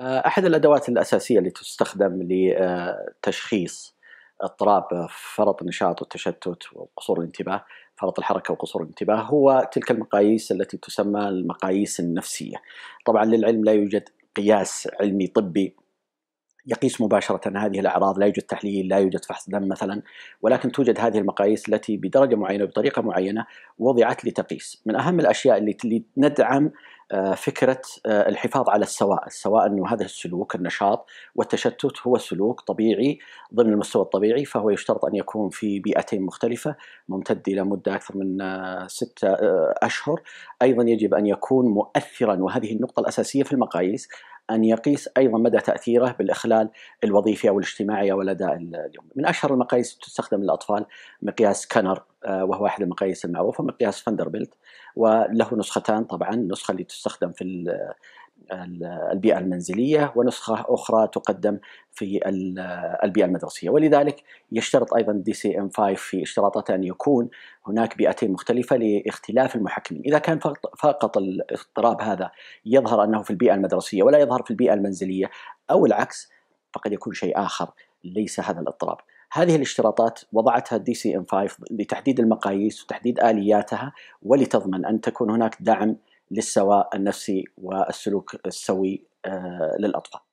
آه، احد الادوات الاساسيه اللي تستخدم لتشخيص اضطراب فرط النشاط والتشتت وقصور الانتباه فرط الحركه وقصور الانتباه هو تلك المقاييس التي تسمى المقاييس النفسيه طبعا للعلم لا يوجد قياس علمي طبي يقيس مباشرة هذه الأعراض لا يوجد تحليل لا يوجد فحص دم مثلا ولكن توجد هذه المقاييس التي بدرجة معينة بطريقة معينة وضعت لتقيس من أهم الأشياء اللي ندعم آه، فكرة آه، الحفاظ على السواء السواء أنه هذا السلوك النشاط والتشتت هو سلوك طبيعي ضمن المستوى الطبيعي فهو يشترط أن يكون في بيئتين مختلفة ممتد إلى مدة أكثر من آه، ستة أشهر أيضا يجب أن يكون مؤثرا وهذه النقطة الأساسية في المقاييس أن يقيس أيضا مدى تأثيره بالإخلال الوظيفي أو الاجتماعي أو الأداء اليومي من أشهر المقاييس تستخدم للأطفال مقياس كنر آه، وهو أحد المقاييس المعروفة مقياس فاندربيلت وله نسختان طبعا النسخة اللي تستخدم في البيئة المنزلية ونسخة أخرى تقدم في البيئة المدرسية ولذلك يشترط أيضا دي سي ام 5 في اشتراطاته أن يكون هناك بيئتين مختلفة لاختلاف المحكمين إذا كان فقط الاضطراب هذا يظهر أنه في البيئة المدرسية ولا يظهر في البيئة المنزلية أو العكس فقد يكون شيء آخر ليس هذا الاضطراب هذه الاشتراطات وضعتها دي سي ام 5 لتحديد المقاييس وتحديد الياتها ولتضمن ان تكون هناك دعم للسواء النفسي والسلوك السوي آه، للاطفال